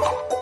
Bye.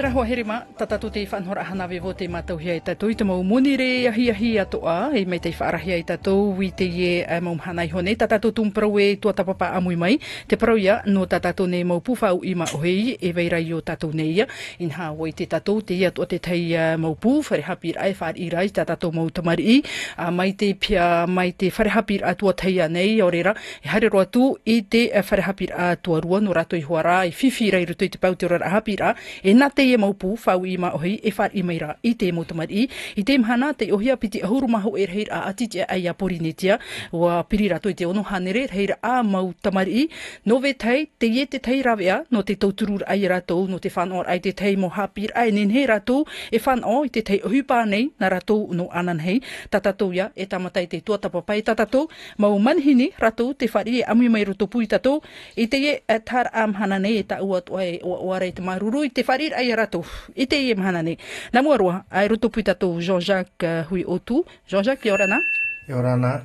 tra ho herima ta ta tuti fan hora hana ve vote ma tau hia ta tuita mo muni re ia hia hia to a e mai te fara hia ta tu te ye eh, mo hana i hone tata ta tu tum pro we tu ta papa amui mai te pro e ia no tata ta ne mo pu fau i ma hei e vei rai o ta tu ne ia in ha wo te ta tu te ia tu te tai eh, mo pu fare hapir ai far i rai ah, tata ta tu mo tu mari a mai te pia mai te fare happy a tu tai nei o reira, i e hare ro tu i te fare eh, happy a tu ro no rato i hora i fifi rai rutu te pau te ro hapira, e na e mau pū whau i ohi e fai i meira i te motamari i. te mhana te ohia piti ahuru maho e reira a atiti a ia porinetia wa pirira toi te ono hanere reira a mau tamari No ve tai te ie te tai ravea no te tauturur ai ratou no te whanor ai te tai mo hapir ai nen he ratou e whan i te tai ohi nei na ratou no anan hei. Tatatou ia e tamatai te tua tapapai tatatou mau manhini ratou te whari e amui mai roto pui tatou i te ie e tar am hana nei e ta ua e tuai o arei te maruru i te whari ai Taratou. Itei Mhanane. Namuarua, Airuto Puitato, Jean-Jacques eh, Hui Otu. Jean-Jacques Yorana. Yorana.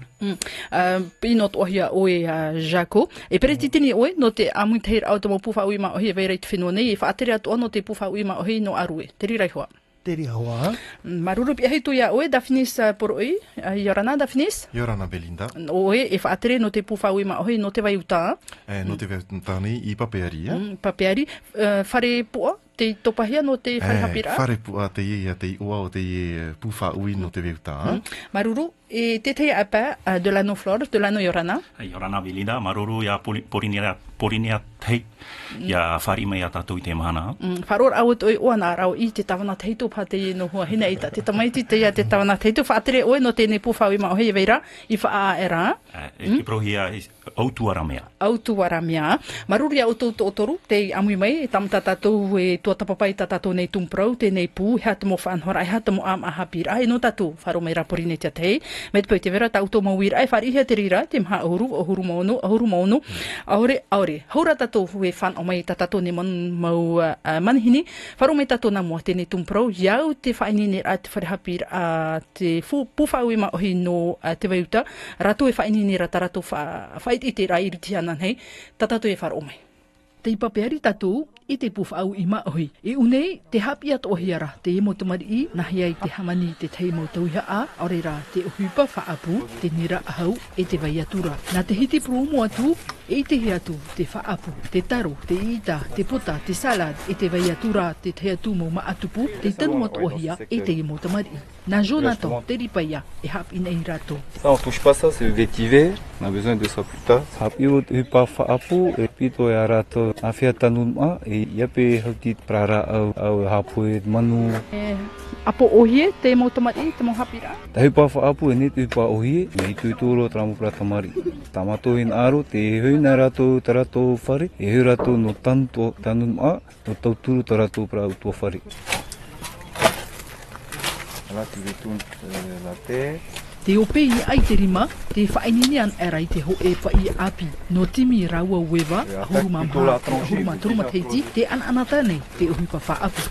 Pinot mm. eh, ohia oe eh, Jaco. E pere titini oe, no te amunteir automo pufa uima ohi veirei tfinone, e faatere atu ono te pufa uima ohi no arue. Teri raihua. Teri hawa. Mm, Marurup yahi tu ya oe, Daphnis por oe. Yorana, Daphnis. Yorana, Belinda. Oe, e faatere no te pufa uima ohi no te vai uta. Eh, no te vai uta ni i papeari, mm, Papeari. Fare te topahia no te eh, whaihapira? Eh, wharepu a te ia, te ua o te pufa ui no te veuta. Eh? Hmm. Maruru, e te tei apa uh, de lano flor, de la iorana? E iorana vilida, maroro ya porinia, porinia tei, ya mm. ya ia tatu i te mahana. Mm. Wharor au e toi ona rau i te tawana teitu pa te ino e hua hina i ta, te tamai ti te ia te tawana teitu, whaatere oe no tēne pūwhau i maohe i veira, i wha era. E, mm? e ki prohi a autuara e, mea. Autuara mea. Maruri au tō tōtoru, te amui mai, e tamta tatu e tua tapapai tatu nei pu tēnei pū, hea tamo whanhora, hea tamo am a hapira, e no tatu, wharo mai rapori nei te tei me te pute vera tau tō mawira e whare ihe te rira ha mha ahuru o huru maono a huru maono aore aore haura tato hue whan o mai to ni mon mau uh, uh, manhini wharo mai tato na mua tēne tumprau iau te whaini ne rā te wharehapir a uh, te fu, pufau e maohi no te waiuta rato e whaini ne fa tarato whaiti te rā iritiana nei tatato e wharo mai te ipapeari to i te pufau i maohi. I unei, te hapia to ohiara, te emo te marii, nahi ai te hamani te teimo tauhia a, aore rā te ohipa whaapu, te nira ahau, e te vai atura. Nā te hiti promo atu, e te heatu, te whaapu, te taro, te ita, te pota, te salad, e te vai atura, te teatu mo atupu, te tanua to ohia, e te emo te marii. Nā jonato, te ripaia, e hap i nei rato. Nā o tūsi pasa, se vetive, nā besoin de sa puta. Hap i o te hipa whaapu, e pito e arato, a fia tanu mā, e he iape hauti prara au au hapoe manu. E, apo ohie te mo tamari te mo hapira? Tahi pa wha apo ni e ne e, tui pa ohie me i tui tōro tramu pra tamari. Tamato in aro te hui nā rātou tarato whare e hui rātou no tanto tanum a no tauturu tarato pra utua whare. Alati vetun la te. Eh, Te o pei ai te rima, te whainini an erai te ho e whai api. No timi raua uewa, a huru mamha, a maturuma teiti, te an anata nei, te uhupa wha api.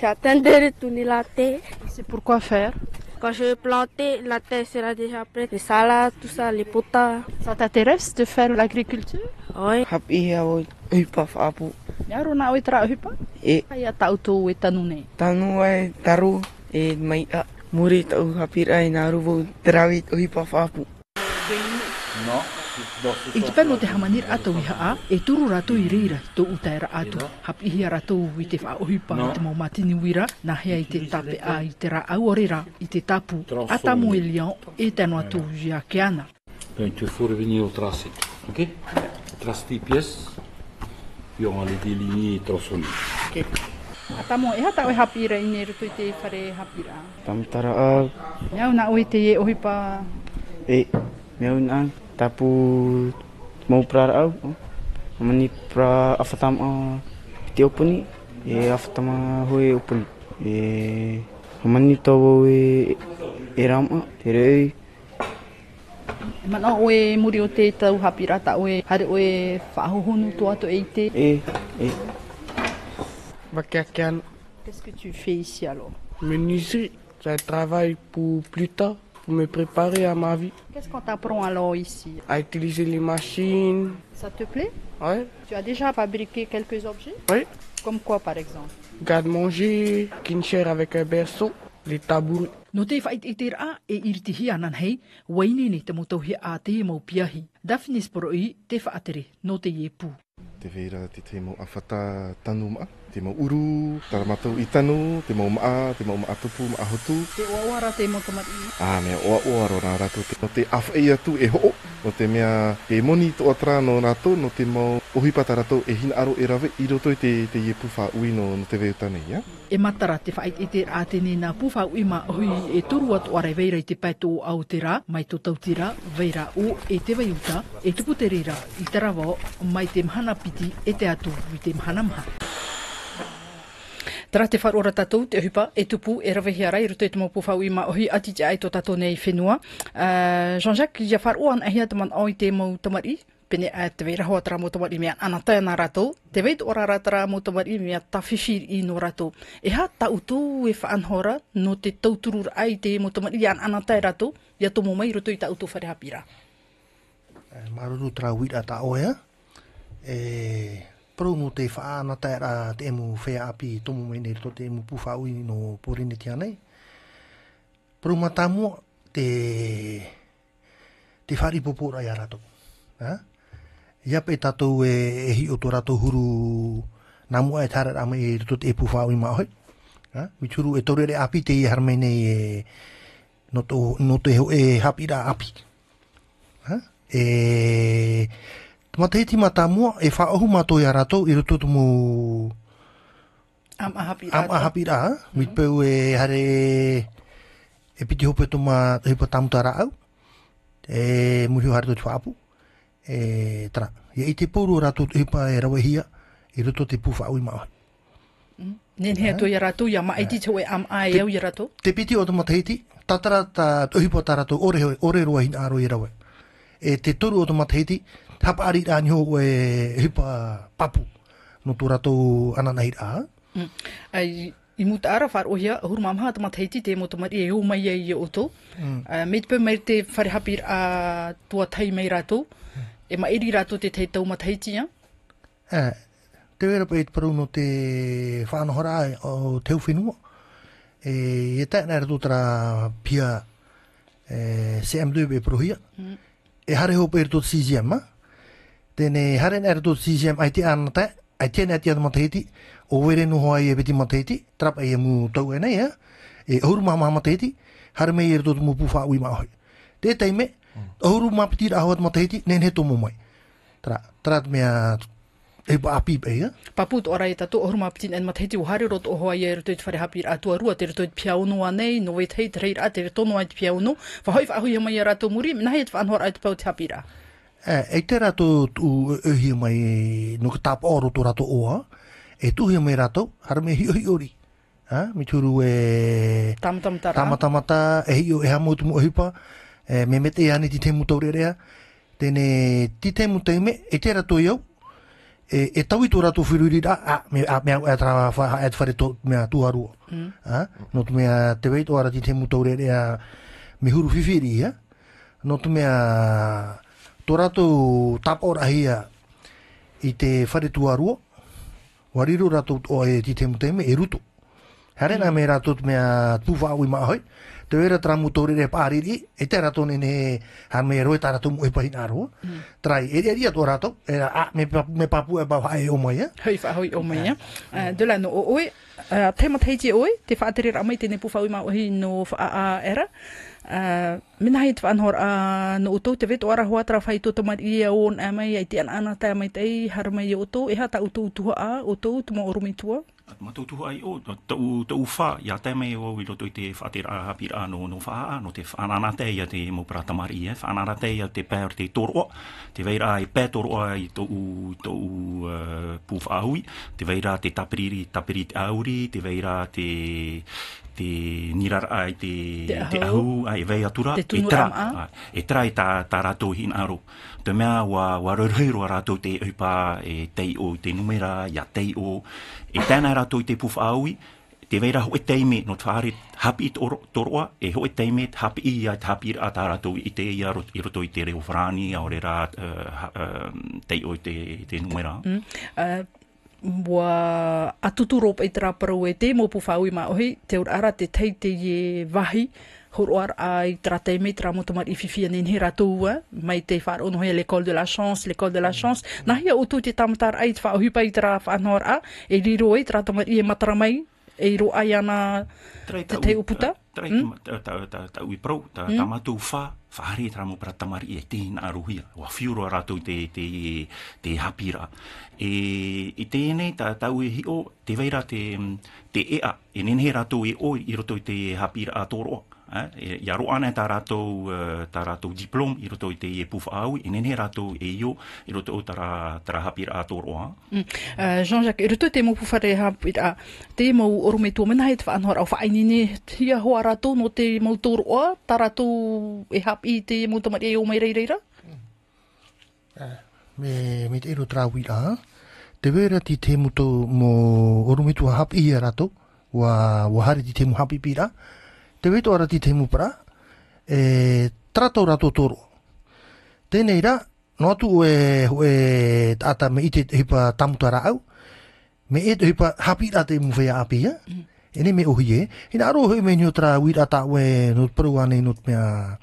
J'attendrai tout ni la thé. C'est pourquoi faire Quand je vais planter, la terre sera déjà prête. Les salades, tout ça, les potas. Ça t'intéresse de faire l'agriculture Oui. Happy aoi, hupa fapu. Yaro na oitra tra hupa? E. Ia tau tō e tanu Tanu ai, taru, e mai a. muri tau hapira i nga rubo drawi tohi pa whapu. No. I te pano te hamanir ato i haa, e turu rato i reira tō utaira atu. Hap i hia rato i te wha ohi pa te mau matini wira, na hea i te tape a i te ra auarera i te tapu. A tamo e liao, e tano atu i a keana. Pēn tu fūre vini o trase, ok? Trase tipies, pio ngale te lini i trosoni. Ok. A ah, tamo e hata oi hapira i nere tui te whare hapira. Tamtara a. Miau una oi te e ohi pa. E, miau na tapu mau prara au. Mani pra awhatam a te opuni. E awhatam a hoi e opuni. E, mani tau au e, e rama, te rei. E mana oe muri o te tau hapira ta oe hare oe whahohonu tua to eite. E, e. e. Qu'est-ce que tu fais ici alors C'est un travail pour plus tard, pour me préparer à ma vie. Qu'est-ce qu'on t'apprend alors ici À utiliser les machines. Ça te plaît Oui. Tu as déjà fabriqué quelques objets Oui. Comme quoi par exemple Garde-manger, kincher avec un berceau, les tabourets. No faite whait e et e iritihi anan hei, wainene te motauhi a te mau piahi. Daphnis poro i te whaatere, no e te te mau uru, tara matau i tanu, te mau maa, te mau maa tupu, maa hotu. Te oa oa te mau tamati. Ā, mea oa oa ro nā rātou. No te afa ia tu e ho'o, no te mea e moni to atra no rātou, no te mau ohipata rātou e hina aro e rawe, i roto i te, te ie pufa ui no, te veu tane, ia? E matara te whait i te rā tēnei nā pufa ui ma hui e toru atu are veira i te paito o Aotera, mai tō tautira, veira o e te vaiuta, e tupu te reira i tarawa mai te mhana piti e te atu i te mhana maha. Tara te whaora tatou, te hupa, e tupu, e rawe hea rai, rute te mō i ma ohi ati te ai tō tatou nei whenua. Uh, Jean-Jacques, ia whaora an ahia te man oi te mō tamari, pene a eh, te wei rahoa tara mō tamari mea anatai ana rātou, te wei tōra rā tara tamari mea tawhiwhir i nō rātou. E ha tau tō e whaanhora no te tauturur ai te mō tamari an anatai rātou, ia tō mai rutu i tau tō wharehapira. Eh, maruru tra wira ta oea, e... Eh pro no te fa na te ra te mu fe api to mu ne to te mu pu u no po ri ne ane pro ma ta te te fari popo ra ya rato ha ya pe ta to e e hi o to huru na mu e thar ra me to te pu fa u ma ho ha mi churu e to re api te i har me ne e no to no te e hapira api ha e Wa te iti mata mua e wha ahu mato i arato i rutu tu mu... Am ahapira. Am mhm. Mi pēu e hare... E piti hupe tu ma hupe tamuta rāau. E muhi hare tu whaapu. E tra. Ia i te pūru rātu tu hupa e rawehia. I rutu te pūwha au i maa. Mhm. Nen hea tu i arato i ama iti tau e am ae au i arato. Te piti o tu te iti. Tatara ta hupa tarato ore roa hina aro i e rawe. E te turu o tu te iti hapa ari ra nyo we eh, hipa papu no tu rato anana ira mm. ai i muta ara far o ya hur mamha tama thaiti te mo tomari e o mai ye o to mm. uh, ah, pe mai te far hapir a tua thai mai rato mm. e mai ri rato te thai tau mai thaiti eh, te vera pe pro no te fan o te ufinu e e ta na rato tra pia eh, mm. e eh, cm2 be e hare ho pe to cgm ma tēnei hare nei ratu CCM ai te ana tai, ai tēnei ati ata mataiti, o were nuho ai e piti mataiti, trap ai e mu tau e nei, e ahuru maha maha hare mei e ratu tumu pufa ui maa hoi. Te tei me, mm. ahuru maha piti ra ahuat mataiti, nēn he tomo mai. Tra, tra te mea e pa api pe ya pa put ora eta to horma pitin en matheti u hari rot oho ai e rot fare hapir atu rua ter to pia uno anei no vet hei trair ate to no ate pia uno fa hoif ahu yama yara to muri na e het fan hor ate pa ut hapira Eh, e te rato tu uhi e, e, mai e, no ka tap oro tu rato oa e tu uhi mai rato hara me hio hiori ha mi turu e tam tam ta e hio e hamo tu mo hipa e me mete ani ti te mutore rea tene ti te mutai me e te rato yo e e tawi tu rato firuri da a me a me a tra fa a et fare to me a tu haru mm. ha no tu me a te veito ara ti te mutore rea me huru fifiri ha no tu me a tō rātou tāpō rahia i te whare tuarua, wariru rātou o e ti te muteme, e ruto. Hare nga me rātou mea tūwha au i maa hoi, te wera tra mutore re pāriri, e te rātou nene ha me roi tā rātou mui e pahi nā rua, mm. trai, e dia ria tō rātou, e a, me, me papu e bau hae o mai, e? Hei wha hoi o mai, e? Eh? Uh, Dō no o oi, uh, te mateiti oi, te whātere rāmai tēne pūwha ui maa ohi no a era, Uh, mina hai tu anhor uh, a no uto te vet ora hoa trafai tu to mai ia on a mai ai te an ana ta mai tei har mai ia uto e hata uto uto a uto tu mo rumi tua ma tu tu ai o to to ufa ya te mai o wi loto te fatir a hapir a no no fa a no te an ana te ia te mo prata mari e fa ana te ia te per te tor o te veira ai pe tor o ai to u to u uh, puf a hui te veira te tapiri tapiri auri te veira te te nirara ai te, te ahu, ai vei atura te e tra e tra ta ta rato hin aro te mea wa wa rero rato te upa e te o te numera ya te o e tana rato te puf aui te veira ho te me no fare happy tor toroa e ho te me happy i at happy atara to i te ia i roto i te reo frani a ora uh, um, te o te te numera mm. uh, wa atuturo pa itra para we te mo pufau i maohi te ora ara te tei e te ye vahi horoar a i tra te me tra mo tamar i fifi anen hera tua mai te whaar onohi a l'école de la chance l'école de la mm. chance Nahia a utu te tamtar a i tfa ohi i tra whanor a e liro e tra tamar i e matramai e iro ai ana te te uputa? Trai ta hmm? ui prou, ta hmm? matou wha, whahari e tramo para tamari e te ina aruhia, o awhiuro rātou te, te, te hapira. E, e ta, ta ui hi o, te veira te, te ea, e nenei rātou e o i roto i te hapira a tōroa eh, ia roa nei tā rātou, uh, tā i roto i e puwha au, e nene rātou e yo i roto o tara, tara hapi rā tō Jean-Jacques, i roto te mou puwha re hapi rā, te mou orume tō mena hei te whaanhoa rau whaaini ne, ia hoa rātou no te mou tō roa, tā rātou e hapi te mou tamari e o mai rei reira? Mm. me, me te ero trā wira, te wera ti te mou tō mou orume tō hapi i rātou, wa, wa hare ti te mou hapi pira, te weto arati te mupara, e trato rato toro. Tēnei rā, no atu e, e ata me ite hipa tamuta rā au, me e te hipa hapi rā te mufei a api ya, mm. Mm-hmm. ene me ohi e, ina aro hoi me niotra wir ata ue not peruane not mea,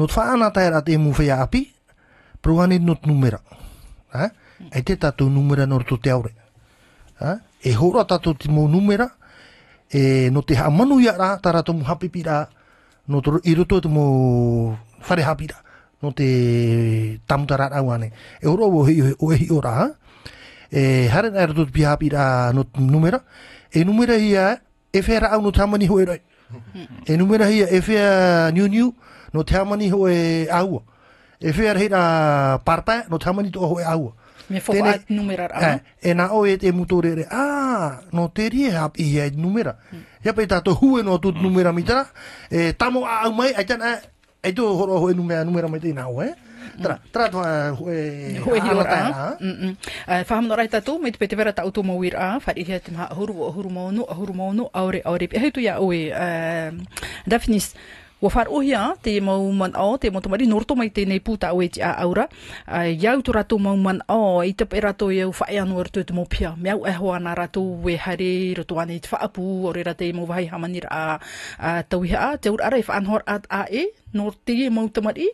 not whaana tae rā te mufei a api, peruane not numera. Ha? Mm. E te tatu numera nor to te aure. Ha? E hora tatu te mo numera, numera, e no te hamanu ia rā, tā rātumu hapipi rā, no tu i rutu tumu whare hapira, no te tamuta rā rā wāne. E oro o hei o hei o rā, e hare nā rutu pi hapira no numera, e numera hia e whea rā au no tamani hoi rai. E numera hia e whea niu niu no tamani hoi aua. E whea rā parpa no tamani to hoi aua. Me fo ba numera ra. E na o e motore re. Ah, no te ri e hap i e numera. Ya mm. pe ta to hu e no tu mm. numera mitra. E tamo a au mai, a tan a... E tu horo ho e numera numera mai te na mm. eh, o e. Tra, tra tu a hu e... Hu e hiro ta. Fahamno eh, rai ta tu, me te pe te vera ta utu mawir a. Fari hea te maha huru, huru maonu, huru maonu, aure, aure. Hei tu ya o e... Eh, Daphnis, Wa far ohia te mau man o te mo tomari norto mai te nei puta o a aura. Ai uh, tu rato mau man o i te pera to e fa ia nor te mo pia. Me au eho ana rato we hare roto ane te fa apu o re rate mo vai hamani ra a tawi ha te ur arai fa anhor at a e nor e mau tomari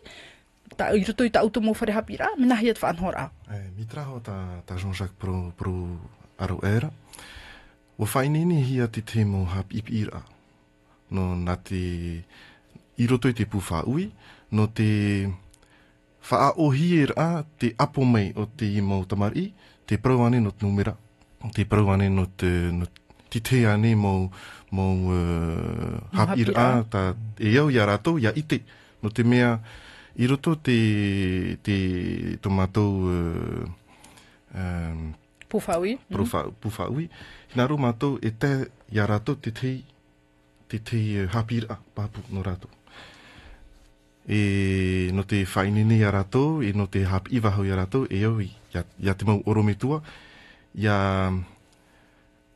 ta i roto i ta auto mo fare hapira me na hiat fa anhor a. E, mi traho ta, Jean-Jacques pro, pro aru era. Wa fai nini hiat i te mo hap ipira no nati i roto i te pufa ui, no te faa o a te apo mai o te i mau tamari, te prauane no te numera, te prauane no te, no te te ane mau, mau uh, hapir a, ta e au i a rātou, i a ite, no te mea, i roto te, te tomatou, uh, um, Pufaui. Mm -hmm. Pufaui. Hina rumato e te, i a rātou te tei, te te eh, hapira papu no rato. E no te whainini a rato, e no te hap iwaho i a rato, e au, ia, ia te mau oro me tua, ia,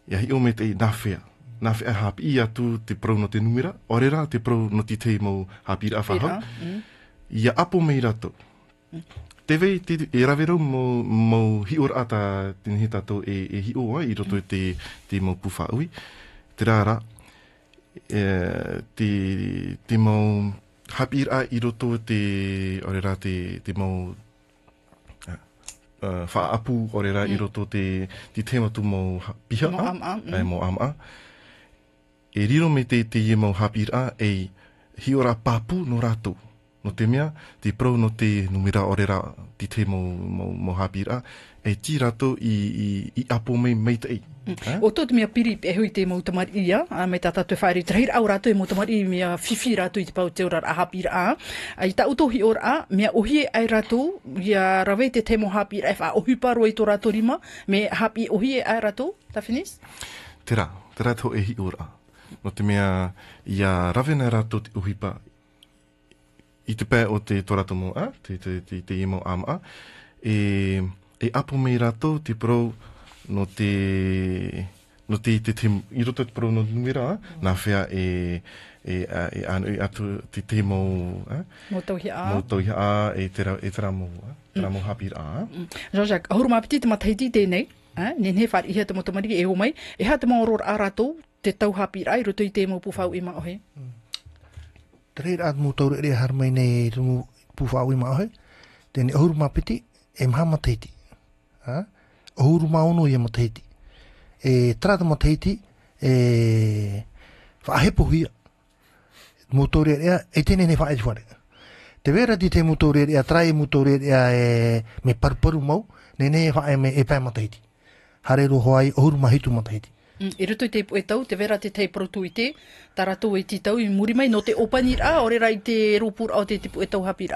ia hi o me te nawhea. Nawhea hap i atu te prou no te numera, orera te prou no te te mau hapira a whahau. Mm. Ia apo mei rato. Mm. Te vei, te, e rawe rau mau, mau hi ora ata tine he tato e, e hi oa i roto mm. te, te mau pufa ui. Te rā rā, e, te, te mau hapira i roto te orera te, te mau uh, whaapu orera mm. i roto te, te tematu mau piha mo ama, mm. e, mo ama. E riro me te te mau hapira e hi ora papu no rato no te mea, te prou no te numera orera te te mau, mau, mau hapira e ti rato i, i, i apo mei meitei. Mm. O tō te mea piri e hui te mautamari ia, a me tā tātou whaere trahir, au rātou e mautamari i mea whiwhi rātou i te pau te orar a hapira a. a I tā utohi or a, mea ohi e ai rātou, i a rawe te temo hapira e wha ohi paro i e tō rātou rima, me hapi ohi e ai rātou, ta finis? Tera, tera tō e hi ora a. No te mea, i a rawe nei rātou te ohi pa, i te pē o te tō rātou mō a, te, te, te, te, te a, e, e apu mei rātou te porou, no te no te te te i roto te pro no numera mm. na e e a e a e atu te te mo a mo to hi a e te ra e te ra a mo hapir a jo mm. jak horu ma petit ma thaiti te nei a ne ne far i hetu mo e omai e o te e hatu mo ror arato te tau hapir ai roto i te mo pu e i ma ohe tre rat mo to re re har mai nei mo pu fau i ma ohe te ne horu ma petit e ma ma thaiti o huru maono ia mataiti. E trata mataiti, e whaahepo huia, mutore motore e etene ne fa whaaiti whare. Te vera di te motore e trai mutore rea e, me parparu mau, ne ne e me e pae mataiti. Hareru hoai o huru mahitu mataiti. Mm, e rutu i te etau te vera te tei porotu i te, ta ratu i te tau i muri mai, no te opani a ore re rai te rūpura o te te e tau hapi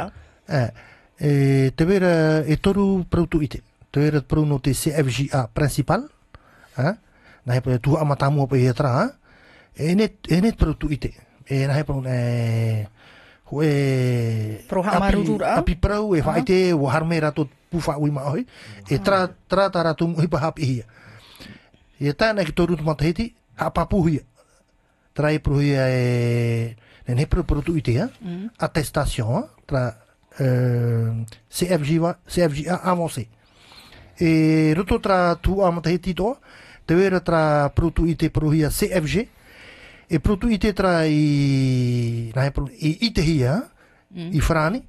Eh, e, te vera e toru porotu i te. Toilet perlu note CFGA principal. hein, Nah, eh, eh, perlu tu ama tamu apa ia tera. Ha? Ini ini tu ite. Eh, nah perlu eh Ue, Proha marurura. Tapi perau e faite o harme ratu pufa ui ma oi. E tra tra taratu mui bahap iya. E ta na ki torut matahiti apa puhi. Trai pruhi e ne pro tu ite ya. Hmm. Attestation tra euh, CFJ avancé. Et roto tra tu des te ti to e te tra protu ite prohia CFG e protu ite tra i na pro ite hia i frani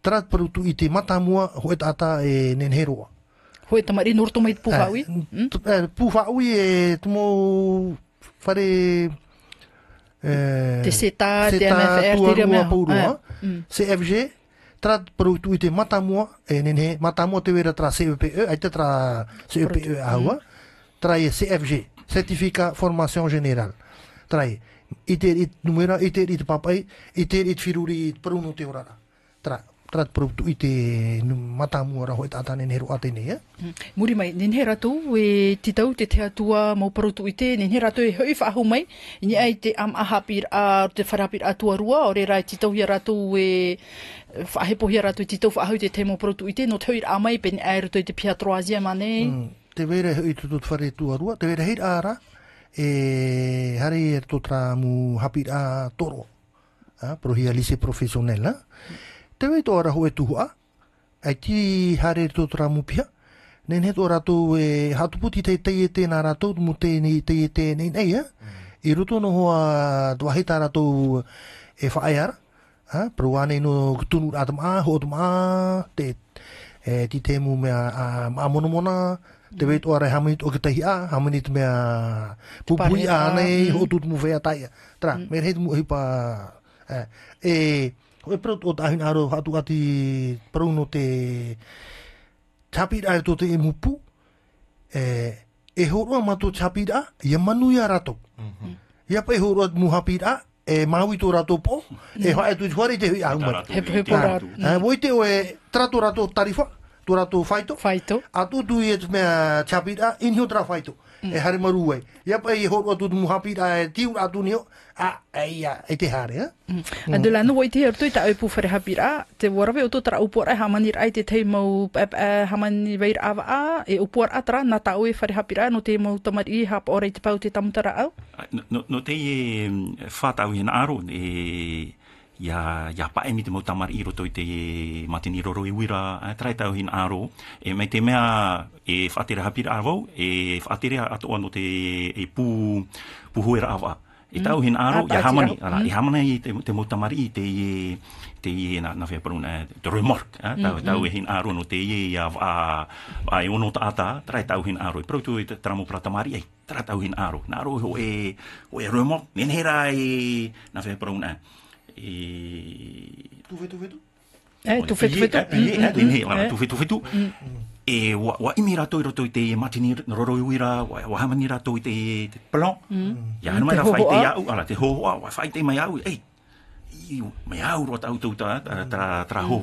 tra protu ite matamua et ata e nen heroa hoet mari nur tomait puhawi puhawi e tumo eh, te seta te MFR te eh, mm. CFG trad produk ite matamua e eh, nene matamua te wera tra CEPE e, ai te tra CEPE e aua mhm. trai CFG certificat formation générale trai ite it numera ite it papai ite it firuri it prunu te orara tra rat pro tu ite nu mata mu ora ho e tata ne heru ate ne ya eh? mm. muri mai nen hera tu we titau te te atua mo pro tu ite nen hera tu e hoi fa hu mai ni ai te am a hapir a te farapir atua rua ore ra titau hera tu we fa eh, he po hera tu titau fa hu te temo pro tu ite no te ir amai pen air tu te pia troazia mane mm. te vere hoi tu tu fare tu rua te vere hit ara e hari er tu tra mu hapir a toro a eh, pro hialise profesionela te wei tō araho e tuhua, ai ti hare tō tora mupia, nei nei tō rātou e hatuputi te tei e tēnā rātou, mu tēnei tei e tēnei nei, mm. I ruto no hoa tō ahita rātou e whaeara, ha? Parua no tunu rātum a, ho tum a, te e, ti tēmu mea a, monomona, te wei tō arai hamunit o ki a, hamunit mea pupui a nei, ho mm. tūtumu whea taia. Tra, mm. mei rei tumu hipa... e, e Hoi pera o tahin aro hatu ati parauno te tapira e to te e mupu. E, e horoa mato tapira i a manuia rato. Mhm. Ia pa e horoa muhapira e maui tō rato po. E mm. hoa e tu tuare te hui arumari. He pe po rato. Voi te o e trato rato tarifa. Tō rato faito. Faito. Atu tu e tumea tapira in hiotra Faito e hare maru ai. Ia pa e horo atu tumu hapi ra e tiu atu nio, a e ia e te hare. A mm. mm. de lana wai te hea rutoi ta au pu whare hapi ra, te warawe o tōtara upuara e hamani rai te tei mau e, e, ha weir awa a, e upuara atra na ta au e whare hapi ra, no te mau tamari i hapa ora i te pau te tamutara au? No te e whata au i an e ya ya pa emi te mo tamar i roto i te matini roro i wira a eh, trai tau hin aro e mai te mea e fatira hapira avo e fatere ato ano te e pu pu huera ava e mm. tau hin aro ya hamani ala e mm. hamani i te te mo tamar i te te e na na fe pruna eh, te remark a eh, mm, tau tau e hin aro no te e ya a a e ono ata trai tau hin aro i pro tu te tramo pra tamar i tra tau hin aro na aro ho e ho e remark nen herai e na fe pruna e tu vetu vetu eh tu vetu vetu tu vetu vetu e wa wa imira toiro roto te e matini roro uira wa wa hamani rato te mm. Mm. te plan ya no mai fai te ya ala te ho wa wa fai te mai au ei me au rota au tau tra tra ho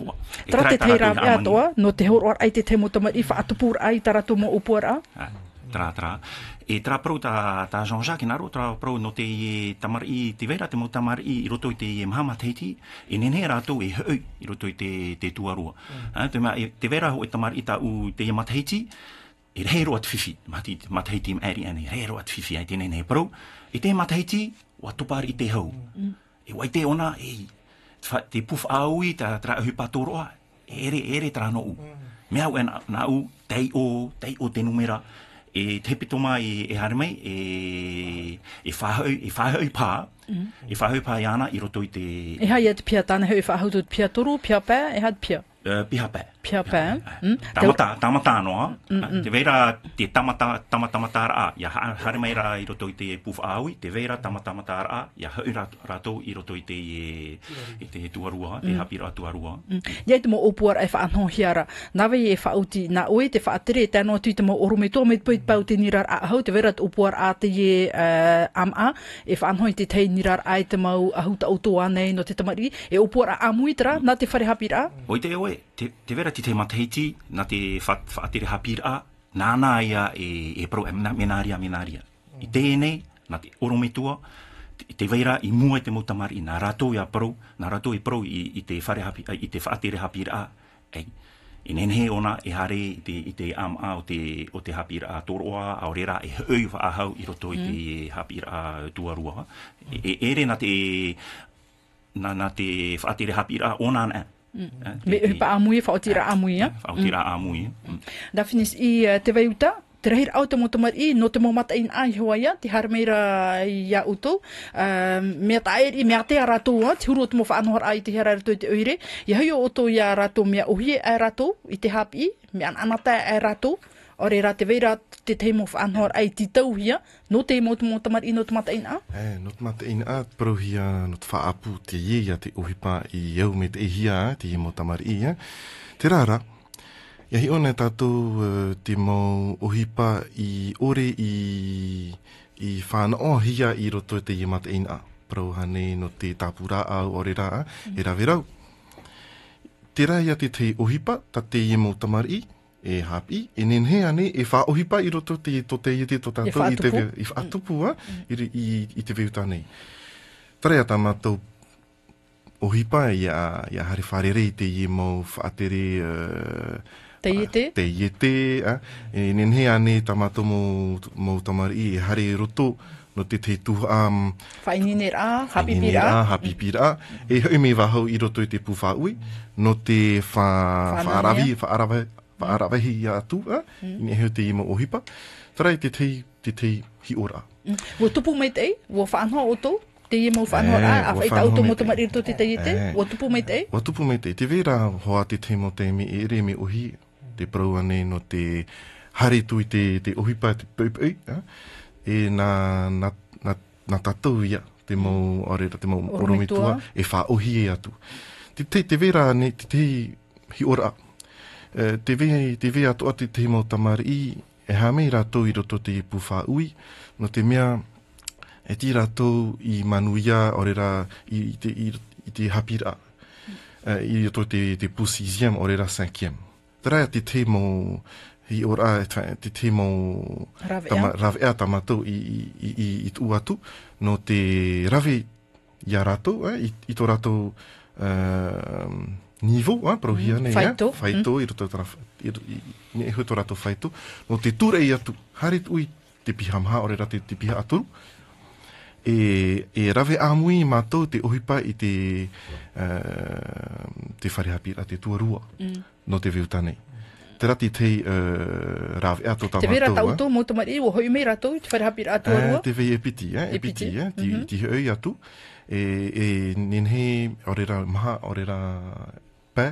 tra te te rap ya to no te ho ai te te mo to mai fa atupur ai tara to mo upura tra tra e tra pro ta ta Jean Jacques naru tra pro no te tamar i te vera te mo i roto i te Mahama Teiti e nene ra to e hei i roto i te te tuarua mm. ha te ma e, te vera ho e tamar i ta u te Mahama Teiti e rei ro at fifi mati mati te mari ani rei ro at fifi ai te nene pro e i te Mahama Teiti wa to par i te ho mm. e wa te ona e te puf aui ta tra hu patoroa ere ere tra no u mm. me au na u tei o tei o te numera e te pito mai e hare mai e e fa e fa fahau pa mm. e fahau pa yana i roto i te e ha yet pia tan he fahau tu pia toru pia pa e hat pia Eh, pihape. Pihape. Eh? Eh, mm. Tamata, tamata no. Mm, mm. Te veira te tamata, tamata matara a. Ah, ia hare mai rā i roto i te pufa aui. Te veira tamata matara a. Ah, ia hau rātou i roto i te i te tuarua, te hapira a tuarua. Ia i te mo opuar e whaano hiara. Nā vei e whaouti nā oe te whaatere, te anoa tui te mo orume tō me pui pau te nirar a hau. Te veira te opuar a te ie am a. E whaano i te tei nirar ai te mau ahuta o tō anei no te tamari. E opuar a amuitra, na te whare hapira. Oite oe te, te vera ti te mateiti na te whaatere fa, hapira a, nāna ia e, e pro, e menaria, menaria. Mm. I tēnei, na te orometua, te, te veira i mua te mutamari, i nā rātou ia pro, nā rātou i pro i, i te, whare, hapi, i te whaatere hapira a, ei. I nene he ona e hare i te, i te am a o te, o te hapira a toroa, a o rera e hau wha ahau i roto i te mm. hapira a tuarua. Mm. E, e re na te, na, na te whaatere hapira a ona na, Mm. Uh, te, Me pa ah, amui fa eh? o tira amui. Uh, fa o mm. amui. Eh? Mm. Da finis i uh, te vai uta. Tera au te moto i, no te momata in ai hoa ia, te har meira ia uto. Uh, ehm, mea ta aeri, mea te a rato ua, te huru o te mofa anohar ai te herare te oire. Ya hui o ya ia rato mea uhi e rato i te hap i, mea anata e rato ore re rā te veira te teimo of anhor ai ti tauhia, no te mo tumo tamar ino tumata ina? E, no tumata ina a, prohia no te whaapu te ie ia te uhipa i eu me te ihia eh, te mo tamar ia. Eh. Te rara, ia hi one tātou uh, te mo uhipa i ore i, i whāna o hia i roto te ie mata ina. Prohane no te tapura a o re rā, mm. e Te rā ia te te uhipa, ta te ie mo tamar ia, e happy e nen he ane e fa o pa i roto te to te i te to tanto e i te veu i wha atupu a mm. i, i, i te veu tanei tare ata mātou ohi pa i a, i a hare whare rei te i e mau wha atere te i te uh, te i te a, e nen he ane ta mātou mō, mō tamari i e hare roto no te te tu um, whainera hapipira hapipira e hume wahau i roto i te pu whaui no te wha, wha, wha, wha, wha, wha, wha, wha, wha, wha pa ara vahi i atu, eh? mm. ni heo te ima o hipa. Tarei te tei, te hi ora. Mm. Wo tupu mai tei, wo whanho o tō, te ima o whanho ra, eh, a auto o to motu mariru tō te tei te, wo eh. tupu mai tei? Wo tupu mai tei, te vera hoa te tei mo te mi e re ohi, te praua nei no te hare tui te, te ohipa, te pēpē, eh? e na, na, na, na tatou ia, te mau ore te mau oromitua, e fa ohi e tu Te, te, vera, ne, te hi ora, Eh, te vea te vea to ati te mo tamari i e ha me ra to i roto te pu fa ui no te mea e ti ra i manuia o rera i, i te i, i te hapira uh, i roto te te pu sixième o rera cinquième tra te te mo i ora e te te mo tama rave a i i i i tu atu no te rave ya rato eh, i, i to rato uh, nivo ah, a mm-hmm. provia ne ya ah, faito mm-hmm. ir to tra ir ne he to rato faito no te tura ia tu harit ui te piha maha ore rate te piha atu e e rave a mui ma te ohipa i te eh, te fare happy rate tua rua mm. no te veu tane te rati te eh, rave a to ta te rata uto ah. mo to mai o hoime rato te fare happy rato rua eh, te vei e e epiti e eh, epiti e ti mm-hmm. ti e atu e e nin he orera maha orera pē,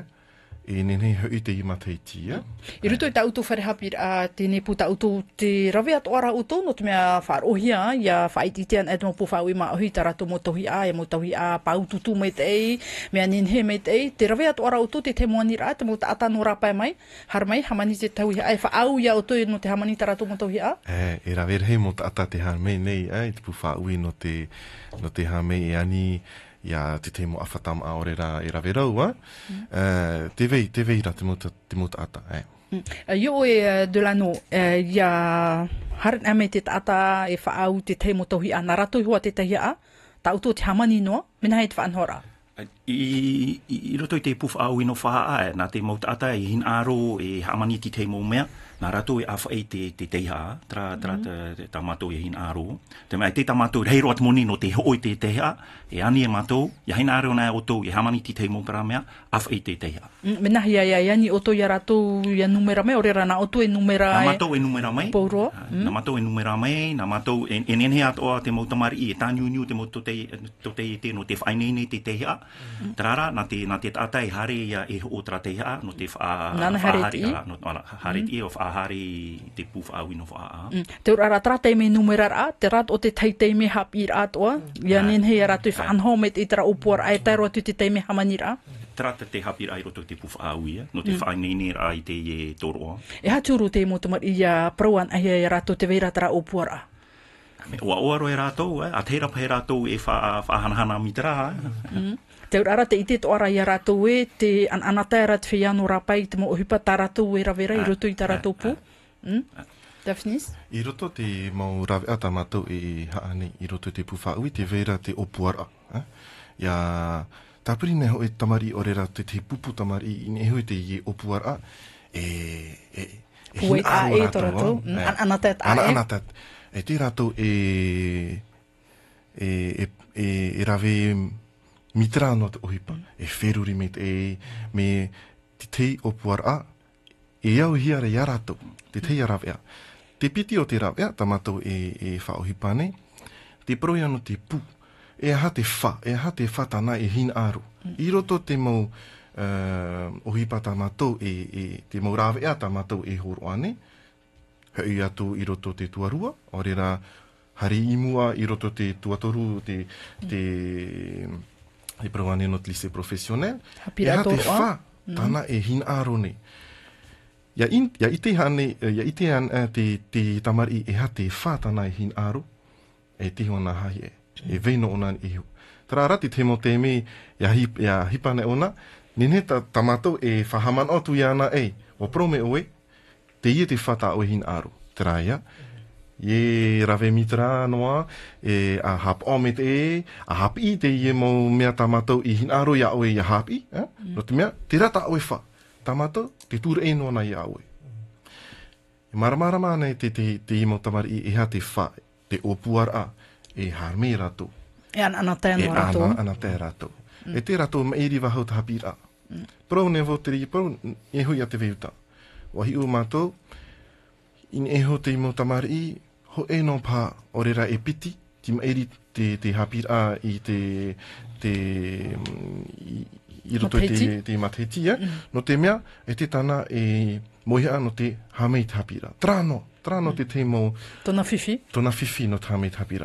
i e nenei hui te ima te itia. Yeah. I ruto i tautou wharehapi a tēnei pū tautou te rawe ato ara o tōno te mea wharohia i a whaiti te an etmo pōwhau i ma ahui tara tō motohi a e motohi a paututu me te ei, mea nenhe me te ei. Te rawe ato ara o tō te te moani rā, te mota ata no rapai mai, har mai, hamani te tau hi a e whaau ia o tō no te hamani tara tō motohi a. E, e rawe rei mota ata te har mai nei, e, te pūwhau i no te, no te har mai e ani, ia te temo afatam a orera i rawe rau, wa. Mm. Uh, te vei, te te muta ata, e. Mm. Uh, eh, e Delano, uh, ia harit ame te tata e whaau te teimo tohi a narato hua te tahi a, ta uto te hamani noa, mena hei te whanhora. I, i, roto i te puf au ino whaa ae, na te mauta ata e hin aro e hamani te temo mea na ratu e awha e te, te teiha, tra, tra mm -hmm. te, te e hina aro. Te mai te tamatou, hei roat moni no te hoi te teiha, e ani e mātou, e hina aro nai oto, e hamani ti teimo para mea, awha e te teiha. Mm, mena ya ai, ai ani oto i ratu i numera mei, ore rana oto e numera mei. Nā e numera mei. Pouro. Mm -hmm. e numera mai na mātou e, e nenhe atoa te mo i e tānyu niu te mautou te, to te, te no te whainene te teiha. Mm -hmm. Trara, nā te, nā te tātai hare i e ho o no te whaharitia. Nā na hareti. Hareti e o hari te pūwha a wino wha a. Mm. Te ura ara tratei me numera rā, te rat o te teitei me hap i rā toa, mm. i anen hei ara tui whanho me te itara upuara, ai tai roa tu te me hamani rā? Trata te hap i rā i roto te pūwha a wia, no te mm. whainene rā i te e toroa. E ha tūru te motumar i a prauan ahia i rā te veira tara upuara? Ua oaro eh? e rā tau, a teira pa e rā tau e whahanahana mitara. Eh? mitra. Te ora te ite to ara iara to e te an anata era te fianu rapai te mo hupa taratu e ra vera i ah, rutu i taratu ah, pu. Ah. Hmm? Daphnis? I roto te mau rave ata matau i haane i roto te pufa te veira te opuara. Eh? Ia tapiri ne hoi tamari o rera te te pupu tamari i ne hoi te i opuara e... e e Pue ta e to ratou. Eh? Mm, anatet a e. Anatet. E, e e... e... e... e... e... e... e mitra no te ohipa, e feruri met te e, me te tei o puar a, e au hiare ia rātou, te tei a Te piti o te rāwea, tamato e, e whaohipa nei, te proi anu te pū, e aha te wha, e aha te wha tāna e hin aru. I roto te mau uh, ohipa tamato e, e te mau rāwea tamato e horo he ia tu i roto te tuarua, ore ra hari imua i roto te tuatoru, te, te mm he prawane no te lise profesionel. Hapira e tō oa. Mm. Fa, tana mm. e hin aro nei. Ia, in, ia ite hane, ia ite hane eh, te, te tamari e ha te fa tana e hin aro, e te hona hai e, e veino ona ni e ihu. Tara rati te mo te me, ia, hip, ia hipane ona, nene ta tamato e fahaman o tu iana e, o prome oe, te ie te fa ta o e hin aro. Tara ia, mm ye rave mitra noa e a hap omit e a hap i te ye mo mea tamato i hin aro ya oe ya hap i eh? mm. mea tira ta oe fa tamato te tūra e noa nai a oe e maramara mānei te te, te imo tamari i eha te fa te opuar a e harmei rato e ana ana tēnua rato e ana ana tē rato mm. e te rato ma iri vahau ta hapi ra mm. ne voteri pro e hui a te veuta wahi u mātou in eho te imo tamari i ho e no pa orera e piti ti ma eri te te hapi a i te te mm, i, i roto e te te mateti eh? mm. Mm-hmm. no te mea e te tana e moia no te hamei te hapi trano trano mm. te te mo tona fifi tona fifi no te hamei te hapi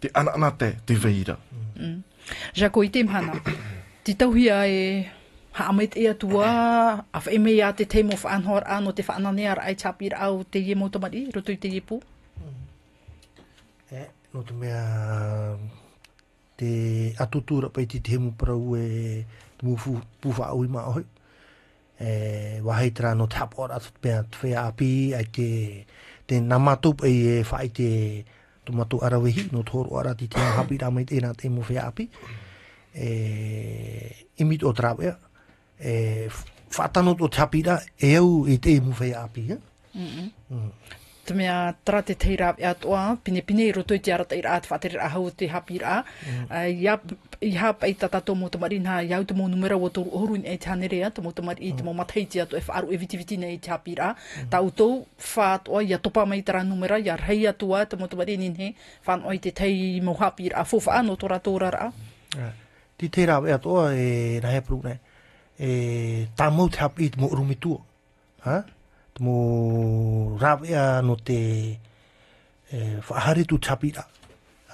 te ana ana te te veira mm. jako i te mana ti tauhia e ha amet e atua af eme me ya te te mo fa anhor ano te fa anane ar ai chapir au te ye mo to mari roto te ye pu no te mea te atutura pei te temu ue te mufu pufa au ima ohi. E, wahei tera no te hapo rata te mea te whea api ai te, te namatou pei e whai te tomato arawehi no te horo ara te tina hapi rama i tēnā te mu whea api. E, imit o trawea. E, whatanot o te hapi ra e au i te mu api te mea tra te teira e atoa, pine pine i roto i te arata i rā, te whātere a hau te hapi rā. Mm. Eh, I hap e tata tō mō tamari nā, i hau te mō numera o tō horu e te hanerea, tō mō tamari i te mō matai te ato e wharu e viti viti nei te hapi rā. Tā utou, whātoa, i atopa mai tara numera, i arhei atua, tō mō tamari ni nhe, whānoa i te tei mō hapi rā, fōwha anō tō rā tō rā rā. Ti teira e atoa e rahe pru nei, e tā mō te hapi i te mō urumitua. Ha? mo rawea no te e, whahare tu tapira.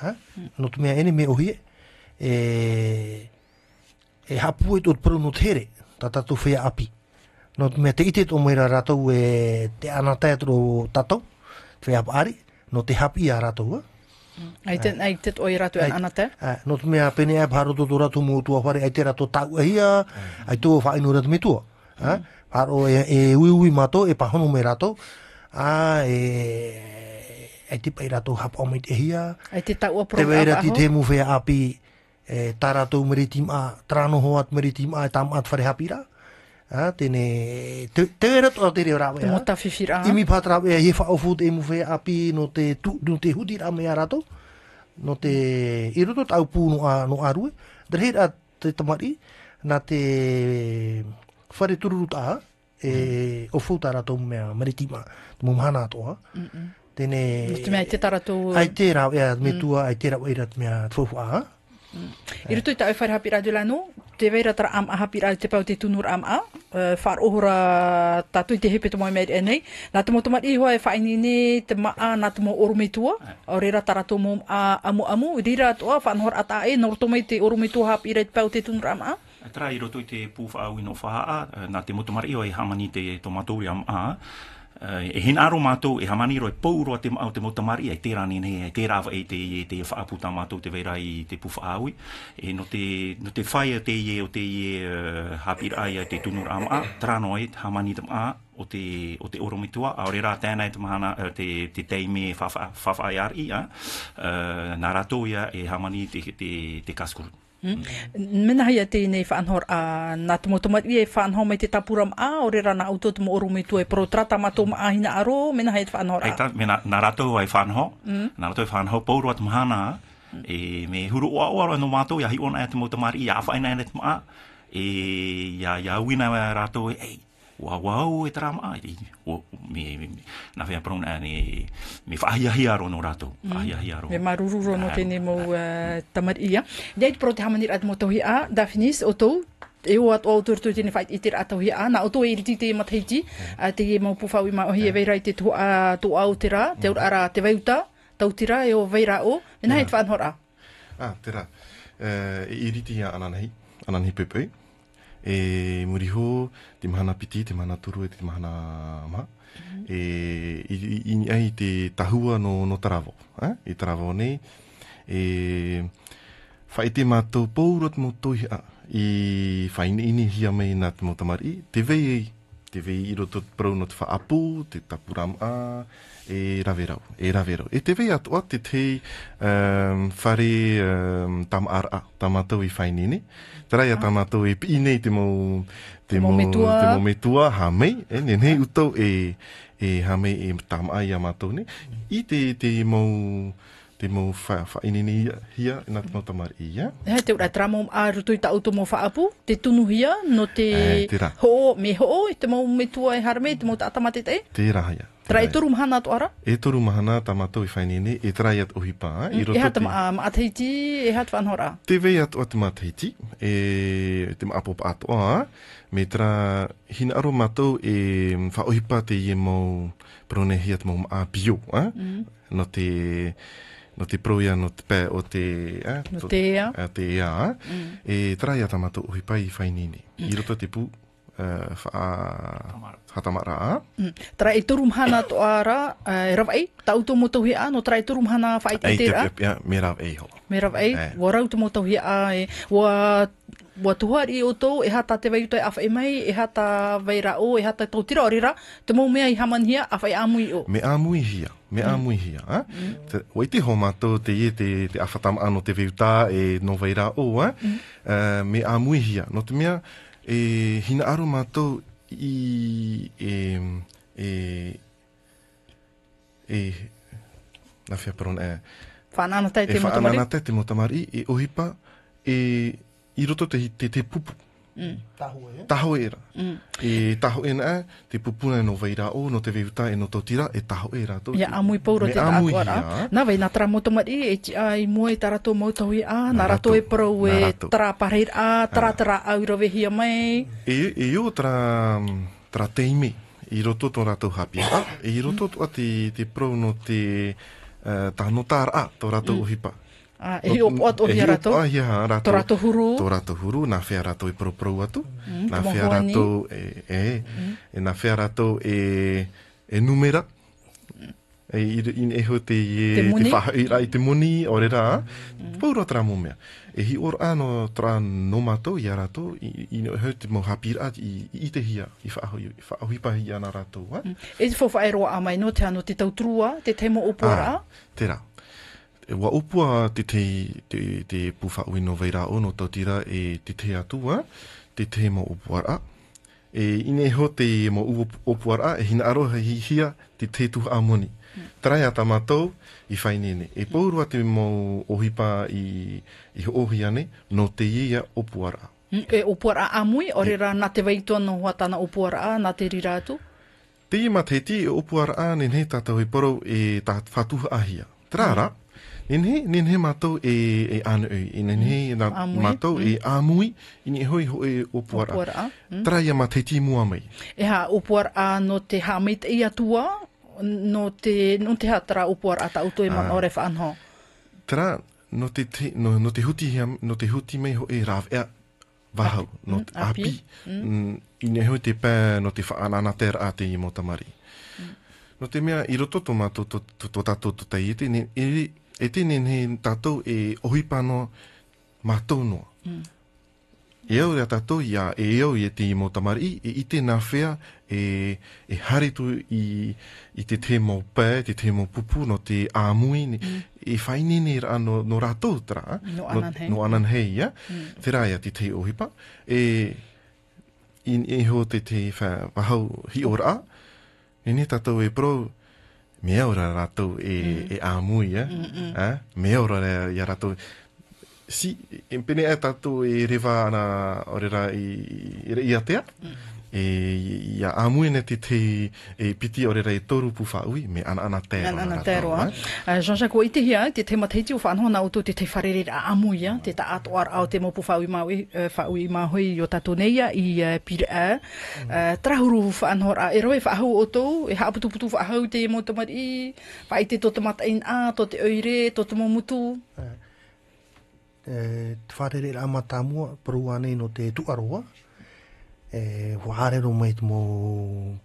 Ha? Hmm. No tu mea ene me ohie. E, e hapu e tot pro no tere, ta tatu whea api. No tu mea te ite to moira ratou e te anatea tro tatou, te whea no te hapi a ratou. Ha? Hmm. Ai te, eh. ai te toi ratu e anate? Ai, eh, no tu mea pene e bharo to tu ratu mo tua ai te ratu tau ahia, e hmm. ai tu whainu ratu me tua ha mm. e, e ui ui mato e pahono me rato a e e te pai rato hapa o te hia e te tau apro te veira ti te mufe api e tarato meritim a trano hoat meritim a e tam at fare hapira ha tene te veira to te reo rawe mota fifira i mi patra e he fa ofu te mufe api no te tu no te hudira me rato no te i roto tau pu no a no arue dreira te tamari na te fare tururu taha, e mm. o fulta ra tō mea maritima, tō mō mahana atoa. Mm -mm. Tēne... Tō mea te tara tō... Ai te rā, ea, me mm. tua, ai te rā, ai rā, mea tōfu aha. Mm. I rutu i tā e whare hapi lano, te vera tra am a hapi te pau te tunur am a, e, whar ohura tātui te hepe tomoi meri enei, nā tomo tomari i hoa e, e whaini ne te maa nā tomo orume tua, o reira tara tomo a amu amu, rira atoa whanohar ata e, nor tomai te orume tua hapi rādio te pau te tunur am a tra i roto i te pūwha au ino whaha a, eh, nā te motomara i o e hamani te tō mātou i am a, eh, e hen aro mātou e hamani roi pōuroa te au te motomara i, e tērā nene, e tērā e te i, e te whaaputa mātou te veira i te pūwha au e no te, no te whai a te i o te i eh, hapira ai te tunur am a, tra noi hamani te a, o te, o te oro mitua, a ore rā tēnei te mahana, te, te teime whawhaiar i, nā rātou ia e hamani te, te, te kaskurutu. Hmm? Mena haia tēnei whanhor a nā tumo tuma i e whanhor mai te tapuram a o re rana auto tumo oru me tu e pro trata ma tō maahina a ro mena haia te whanhor a. Eita, mena nā rato ai whanhor, hmm? nā rato ai whanhor pōru atum hana hmm. e me huru oa oa roi no mātou i hi ona e tumo tuma i a whaina e ne tuma a e ia uina e rato e eita wa wa o e tra mai di o mi na fa pron ani mi fa mm. uh, ia ia ro no rato ia ia ro me ma ru ru ro no tene mo tamar ia de pro te hamani rat mo tohi a da finis o e o at autor to tene fait iter ato hi ana o to e riti te mataiti mm. a te ye mo pufa wi ma hi e vera mm. te to a to autera te ara te vaiuta tautira e o vera o me na het van hora a tera e iriti ana nei ana nei pepe e muri ho te mahana piti te mahana turu e te mahana ma mm -hmm. e i, i, i te tahua no no taravo eh? i taravo nei e fai te mato pourot mo toi a i fai ni hia mai nat mo tamari te vei te vei i roto pro no te fa apu te tapuram a e rawe rau, e rawe E te vei atua ehm, ehm, ah. te te um, whare um, tam ar a, tam atu i whainini. Te rai a tam atu i pinei te mo, te, mo, mo metua. te mo metua, ha mei, e, ne, ne utau e, e ha mei e tam ai a matau ni. I te, te mo, te mo whainini e hia, ina te mo tamar i, ia. He, te ura tramo a rutui ta auto mo whaapu, te tunu hia, no te, eh, e, ho, me ho, te mo me tua e harme, te mo ta atamate te? Te raha, ia. Tra e toru mahana atu ara? E toru mahana tamato matau i whainene, e trai atu ohipa. Mm, e hata ma, ma atheiti, e hata whanhora? Te vei atu atu ma atheiti, e te ma apopa atu a, me tra hina aro matau e wha ohipa te ie mau pronehi atu mau maa pio, mm. no te... No te proia, no te pē, o te... Eh, no te ea. A te ea. Mm. E trai atamato uhipai i whainini. I mm. roto te pū, uh, wha, hatamara. Mm. Tara e turum hana to ara, uh, eh, e rawai, ta uto mo a, no tara e turum hana wha i te tira? Ei, ia, me rau e ho. Me rau e, eh. wa rau te mo a, e, wa, wa tuhari o to, e hata te vai utai awhae mai, e hata vai ra o, e hata tau tira orira, te mou mea i haman hia, awhae amui o. Me amui hia, me mm. amui hia. Eh? Mm. Te, wa i te ho mato, te ie te, te awhatam ano te vai e no vai o, mm. eh? mm. uh, me amui hia. No te mea, えー、ひなアロマといえー、え eh, nafia peron eh fanana motamari ohipa Mm. Taho era. Eh? E mm. E taho ena, te pupuna e no veira o, no te veuta e no tautira, e taho era. ia amui pauro te tātua rā. Nā vei, nā tara moto mari, e ti ai mua e tarato mautahui a, nā rato e prou e tara pareir a, tara tara auro vehi a mai. E, e tara, tara i roto tō rato hapi a, ah. e i roto tō a te, te no te eh, tānotāra a, tō rato uhipa. Mm. Ah, e o ato hi rato? E hi opo rato. Torato huru? Torato huru, nā whea rato pro pro atu. Mm, nā whea rato e, e, e nā whea rato e, e numera. E i, in e ho te e te muni, te, te muni o re rā. Pau rā tra mumea. E hi or ano tra nomato i a rato, i no e ho te mo hapira i, i te hia, i whaahui pahi i ana rato. Mm. E te fofa e roa amai no te ano te tautrua, te temo opora. Ah, te rao e wa upua te te, te, te pufa ui no veira ono tau tira e te te atua, te te mo upuara. E ine ho te mo upuara e hina aroha hi hia te te tu amoni. Mm. Trai ata matou i whainene. E pourua te mo ohipa i, i ohi ane no te ia upuara. Hmm, e upuara a mui, orera e. te vaitua no watana upuara a na te riratu? Te ima te te upuara a ne ne tatau i poro e, e ta whatuha ahia. Trara, mm. Nen he, nen he e, e ānu e, nen he mm. e āmui, mm. ini e hoi hoi opuara. Opuara, mm. Trai ama te ti mua mai. E ha, opuara no te hamit i atua, no te, no te hatara opuara a tautu e man ah. orefa anho. Tra, no te, te, no, te huti hea, no te huti mai hoi e rāv, ea, Wahau, no mm, te api, mm. ine hoi te pē no te whaanana tera a te i tamari. No te mea, i roto tō mātou tō tātou tō tai e te, ne, e e tēnei nei tātou e ohipano mā tōnua. Mm. E au rea tātou ia e e au i te mō tamari i, e i te nā whea e, e haritu i, i te te mō pē, te te mō pupu, no te āmui, mm. e whaini nei rā no, no rātou tra, no anan hei, no, no anan hei ia, mm. te rāia te te ohipa, e in e ho te te wha wahau hi ora, e ne tātou e prou, miaura ratu e, eh, mm. e eh, amu ya, mm -mm. miaura hmm. ah, ya ratu si impene e tatou e eh, reva ana o i, i, i atea mm. e ia amue ne te te e piti o rei toru pu whaui me ana ana tēroa. Ana ana tēroa. Ah. Uh, Jean-Jacques, o itihia, te te mateiti o whanoha na utu te te wharere a amuia, mm. te ta ato ar au te mopu whaui maui, uh, eh, whaui mahoi i o tatoneia i uh, pira a. Eh. Mm. Uh, trahuru whanoha a eroe whahau o tō, e haputu putu whahau te mo te mari, whai te tota mata in a, to te oire, to te momutu. Uh, te whare rei rama tamua, peruane no te tuaroa, e eh, whaarero mai te mō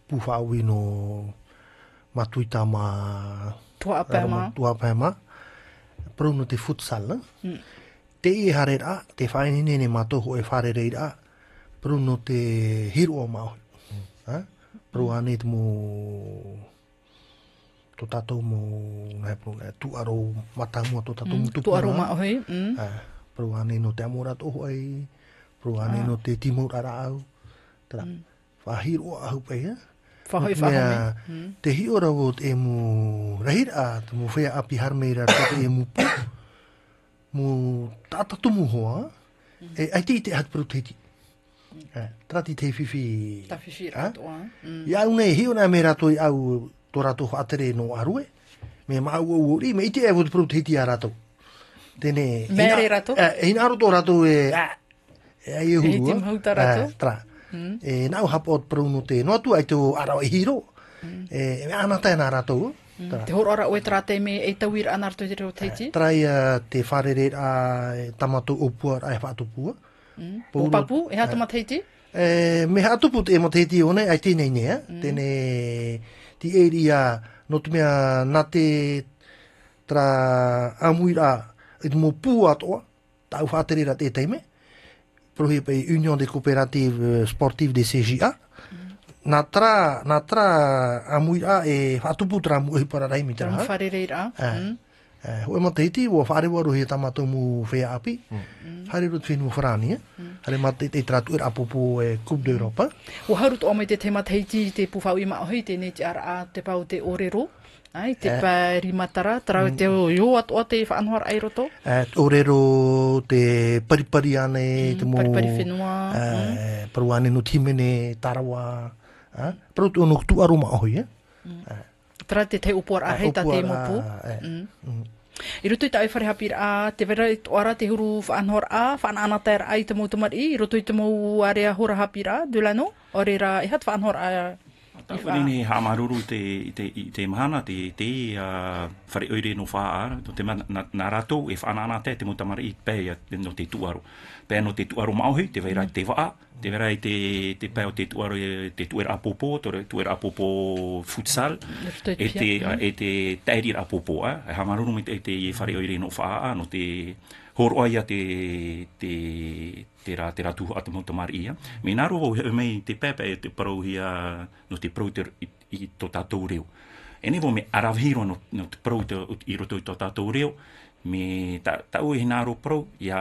puha no matuita ma tua pēma tua te futsal mm. te i hare rā te whaenine ne matoho e wharere rā prono te hiro o mao mm. Eh? pro ane te mō tō tātou mō pro ngai tu aro matamua to tato mo mm. tu aro mao hei hmm. pro no te amora tōho ai pro ane ah. no te timur ara au tara fa mm. hir o a hupe ya fa hoi fa te hi ora wo te mu rahir a te mu fea api har meira te te e mu pu mu tata tu mu hoa e ai te te hat proteti mm. eh, tra ti te fifi ta fifi eh? ra to ya mm. un e hi una meira to au to ra to atre no arue me ma u u ri me te eh, e wo proteti ara to tene me ra to e in aro to ra to e ai hu ti mu ta ra to e eh, nau hapo o prunu te no tu ai tu ara o hiro eh, mm. e ana te na ra tu te horo ara o e trate me e te wir ana te te te te eh, trai te fare re a tamatu upu ai fa tu pu o papu e ha tamat te te e me ha tu pu te mo te te one ai te nei nei mm. te ne ti e ria no te mea na te tra amuira e te mo pu atoa tau fa re te te prohi union de coopérative euh, sportive de CGA mm. natra natra na a e fatu putra eh, mm. eh, mu e para dai mitra ha fare eh o mm. mo ti o fare wo rohi tama to mu fe api hari rut finu frani hari mate te tratu er apopo e eh, coupe d'europe wo harut to o mate te mate ti te pu fa ima o hite ne ti ar te pau te orero Ai, te uh, pāri matara, tarau e te o mm. iu atu a te whaanwar ai roto? Uh, Orero te paripari ane, mm, te mo... Paripari whenua. Uh, eh, mm. Paru ane no timene, tarawa. Uh, eh? paru te ono tu aroma ahoi, e? Mm. Tara te te upuar a hei tate mō pō. I roto i tae whare hapira a te vera i tuara te huru whaanhor a whaanana tair ai te mō tumari. I roto i te mō area hura hapir e a, Dulano, orera i hat whaanhor a ta fa ni ha te te te mahana te te uh, a fa re ire no fa to te na rato e fa na te te mo tamari i pe ya no te tuaro pe no te tuaro mau hi te vera te va te vera te te pe o te tuaro e, te tuera popo to re tuera popo futsal e te e te tairi popo a e ha maruru te te e fa re ire no fa no te horo ai te, te, te, rā, te ratu a te mauta mara ia. Me nā roa he te pepe e te parau hia, no te parau te i, i tō tātou reo. E nevo me arawhiro no, no te parau te i roto i tō tātou reo, me ta, ta ue he nā roa parau, ia,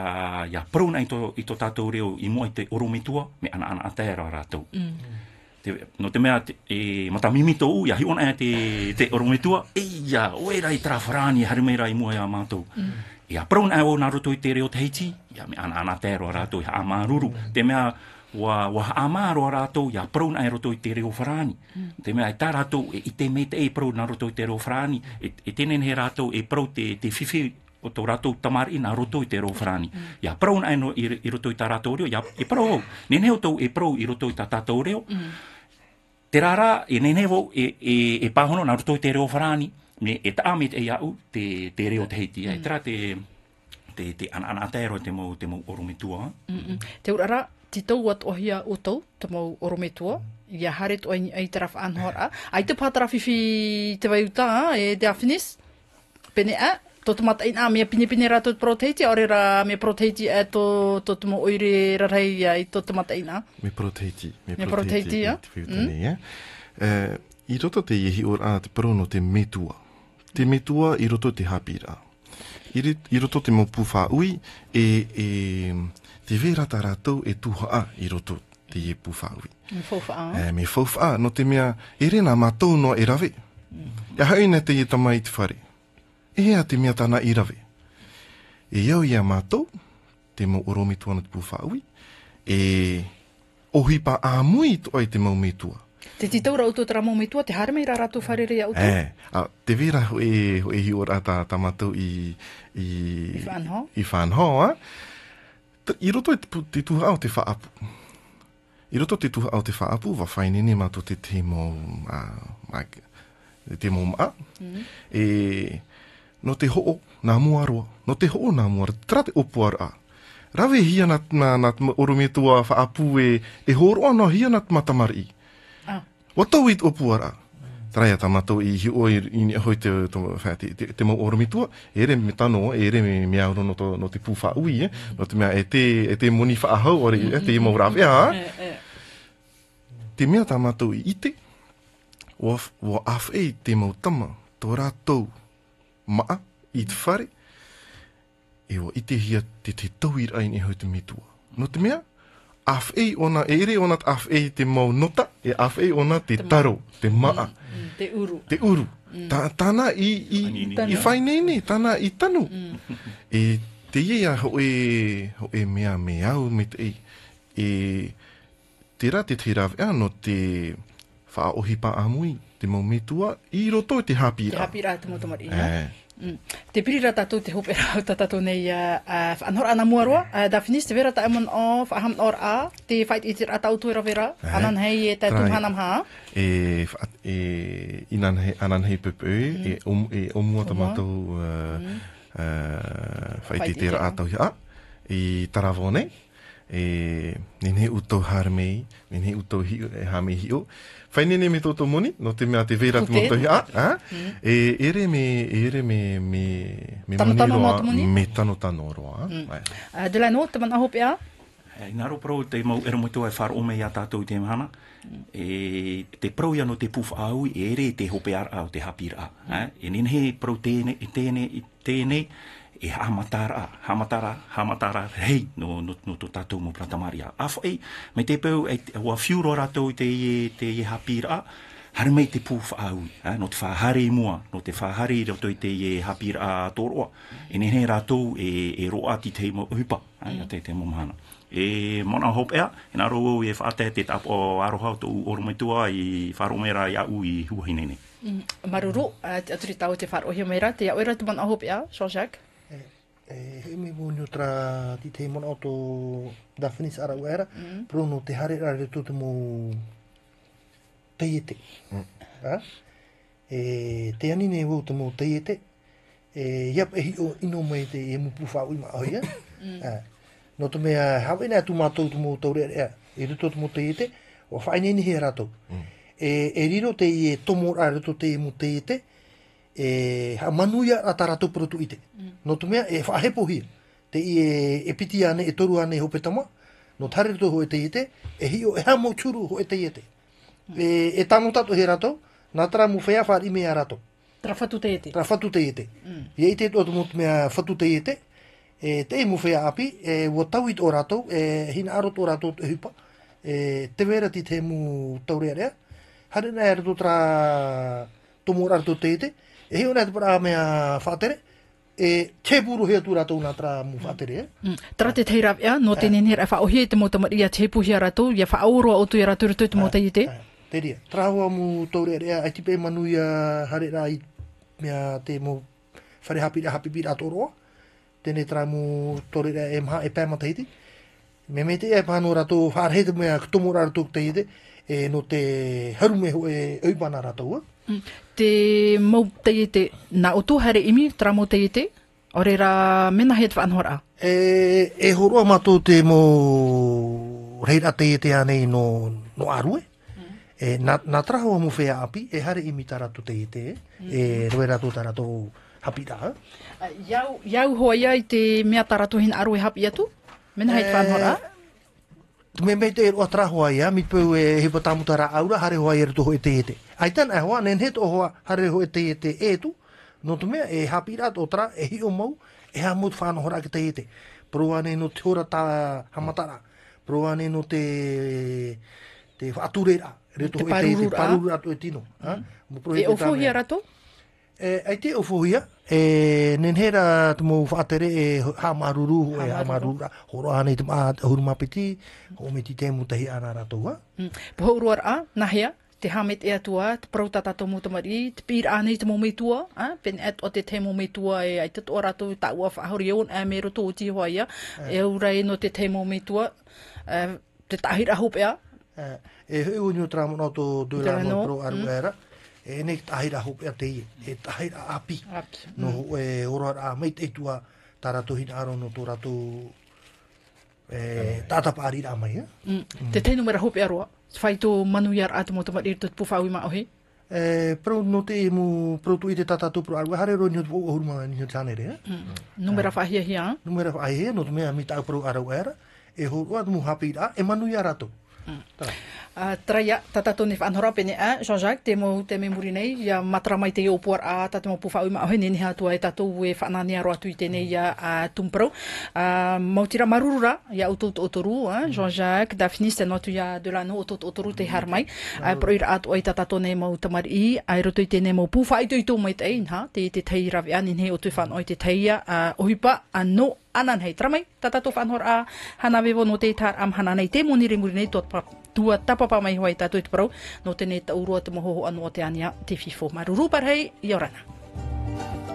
ia parau nei tō, i tō tātou reo i mua i te oro me tua, me ana ana a te rā rātou. Mm. Te, no te me te, e, mata mimi tō u, ia hiona e te, te oro me tua, e ia, oe rai tara wharani, harimei rai mua ia mātou. Mm ia prona ai ona roto i te reo te heiti, ia me ana ana te roa rato i ha amaruru, te mea wa, wa ha amaru a rato ia prona ai e roto i te reo wharani, mm. te mea i e tā rato e, i te mete e prona roto i te reo wharani, e, e tenen he rato e pro te, te fifi o tō rato tamari i nā roto i te reo wharani. Mm. Ia prona ai no i, i i tā rato reo, ia e pro hou, nene o tō e pro i roto i tā tato reo, Te rara, e nenevo, e, e, e pahono, nā roto i te reo wharani, ne e ta amit e yau te te reo te heiti ai mm. tra te te te ana ana te ro te mo te mo oru mitua mm -mm. te urara te tau at ohia o tau te mo oru mitua ia haret o ai, ai taraf anhora ai te pa taraf fi te vai uta eh, e te afinis pene a to te mata ina me pini pini ra to proteiti ore ra me proteiti e to to te mo oire ra rai ai to te mata ina me proteiti me proteiti ia eh. Eh, i toto te iehi ora te prono te metua te metua i roto te hapira. I, roto te mopu whaui, e, e te verata rātou e tuhaa i roto te e pu whaui. Me fofaa. Eh, me fofaa, no te mea, e rena mātou noa e rave. Mm. E hau ina te i tama i te whare. E hea te mea tana i rave. E iau ia mātou, te mo oromitua na te pu whaui, e pa āmui toa i te mau mitua. Te ti taura utu tra mōmi tua, te hare mei rātou wharere au tu? Eh, a, te vira hui, e, hui e hi ora ta, ta i... I whanho? I whanho, a. I roto i e te tuha au te whaapu. I roto te tuha au te whaapu, wa whainene mātou te te mō... Te mō maa. E... No te ho'o, nā mua No te ho'o, nā mua roa. Tra te opu ara. Rave hia nat, nat, nat orumetua whaapu e... E horoa no hia nat matamari. Mm Wa tau i tō pūara. Tarai a tamatou i hi oi i ni ahoi te, te, te, mau oromi Ere me tano, ere me mea uro no, te pūwha ui, eh? no te mea e te, e moni wha ahau, ore e eh? te mau rawe, ha? Eh, te mea tamatou i ite, wa, wa afe i te mau tama, tō rātou maa i te whare, e wa ite hia te te tauir ai ni ahoi te mitua. No te mea, af e ona e ere ona af e te mau nota e af e ona te taro te maa mm, mm, te uru te uru mm. Ta, tana i i i fai nei nei tana i tanu e te ia ia ho e ho e mea mea u mit e e te ra te rav e ano te fa ohi pa amui te mau metua i roto te hapira te hapira te motomari mm. Mm. Te piri ra tatou te hope rau ta tatou nei uh, uh, whanora ana mua roa. Mm. Uh, da finis, te vera ta amon o whaham or a, te whait i tira tau tuera vera, eh, hey. anan hei e tai tūmhanam ha. E, e inan hei, anan hei pepe, mm. e, e, omua ta matou uh, uh i tira tau hi i taravo nei. E, harmei, nene utou hamei hi e whaine ne me tōtō moni, no te mea te veira te motohi. Ah, eh? ah. Mm. E, ere me, ere me, me, me tano, moni roa, me tano tano roa. Mm. Uh, Delano, te mana hope a? E, eh, ngaro prou, te mau ero mo tōi e whar ome ia tātou te mana. Hmm. E, te prou ia no te puf au, ere te hopear au, te hapira. Mm. Eh? Hmm. E nene he prou tēne, tēne, tēne, tēne e hamatara, hamatara, hamatara, hei, no, no, no tō tātou mō Prata Maria. A fo, ei, mai te pēu, e, ua fiuro rātou i te, te, te i hapira, haru mai te pūwha aui, eh, no te whahare i mua, no te whahare i rātou i te i hapira a tōroa, e nehe rātou e, e roa ti te mō hupa, eh, mm. te te mō mahana. E mona hop ea, e naro wau e whaate te tapo aroha o tōu oromaitua i whāromera i au i huahinene. Mm. Maruru, mm. uh, atri tau te whāroa hiamera, te aoira e tu mana hop ea, Jean-Jacques? Eh, mi vuoi tra di te mo auto da finis ara guerra, mm. però no te hare ra de tutto mo teiete. Mm. Ah? Eh, te ani ne vuoi mo teiete. Eh, yap e o ino mo te e mo pufa o ma oia. Eh? Mm. No to me a have na tu ma to tu mo to re. E de tutto mo teiete. O fa ni ni herato. Mm. Eh, e riro te e tomo ara to te mo teiete. Mm e ha manuia atara to proto ite mm. no to e fa hepo hi te e e piti ane e toru ane ho petama no thare to ho ite ite e hi o e ha mo churu ho ite ite mm. e e tamu tato hera to na tra mu fea fa ime ara to tra te ite tra te ite ye mm. ite to mo me fatu te ite e te mu fea api e wo tawit ora to e hin aro to ora to hipa e te vera ti te mu tawrea rea hare na er to tra tomorar to te ite e hiu nei te pura mea whātere, e te puru hea tū rātou nā tra mū whātere. Eh? Mm. Tra te teira, ea, eh, nō te nene rā, wha ohia te mōta maria te puhi a rātou, ia wha aoroa o tu i rātou rātou te mōta i te? Ah, ah, te ria, tra hoa mū tōre e rea, ai te pē manuia hare rā i mea te mō whare hapi rā hapi bīrā tō roa, tēne tra mū tōre rea e mha e pēma te hiti. Me me te e pānō rātou whārehe te mea tomo rātou te hiti, e no te haru me ho e oibana rātou. Eh? Mm te mau te i te, nā o tūhare imi, tra mō te i te, o re rā mena he te whanhora? E, e horoa mato te mō reira te i te anei no, no arue. Mm. E, na, nā traho amu whea api, e hare imi taratu te i te, e mm. e roe rato taratu hapi rā. Iau uh, iau hoa ia i te mea taratu hin arue hapi atu? Mena he te whanhora? E, me me te e roa traho ia, mi e hepa tamutara aura, hare hoa i e rato ho e te i ai tan a eh, hoa nen het o hoa hare ho e te te e tu no tu me e happy rat otra e hi o mau e ha mut fan hora ke te te pro ane no te ora ta ha mata ra pro ane no te te aturera re to te e paru ra to etino ha mm. mo pro e o fo hi ra to e ai te o fo hi e nen hera tu mo fa e ha maruru e ha marura horo ane te ma hurma piti o me ti te mu te ana ra to ha mm. po ro ra na hia te hamet e atua, te prautata tō mō tamari, te pīra ane i te mōmetua, pen at o te te mōmetua e ai te tō rātou tā ua whahori eon e mero tō oti e hoa ia, eh. e urai e no te te mōmetua, eh, te tahira hopea. Eh, e hui unio tra mō tō dūra mō pro aru mm. era, e ne tahira hopea te ie, e tahira api, mm. no e oroar a meit e tua tā rātou hina aro no tō rātou tātapa arira amai. Mm. Te te numera hopea roa faito tō manu iar atu mō tamat ir e tō tpū whāwi mā ohe? E, pro no te mu pro tu ite tata tu pro aru hare ro ni o huruma ni o tane re. Eh? Hmm. Numera fa eh. hia hia. Eh? Numera fa hia no te mea mi pro aru era. E ho o atu mu hapi da e manu ia rato. Traia, tata tonu wha anhora pene a Jean-Jacques, te mou te me muri nei, ia matra mai te o puar a tata mou pufa ui ma ohe nene hatua e tato ue wha anani aro atu i tene ia a tumprau. Mautira marurura, ia utot otoru, mm. Jean-Jacques, da finis te notu ia de lano utot otoru te mm. harmai, a proir atu ai tata tonu mou tamari i, a roto i tene mou pufa i tui tō mai te ein, ha, te te teira vean, in o tui whan oi te teia, ohipa, a no, anan hei tramai, tata tō whanhor a hana vevo no te tār am hana nei te moniri muri nei tō tua tapapa mai hoa i tātou i te parau, no tēnei ta urua te mohoho anō ania te whifo. Maruru par hei, iorana.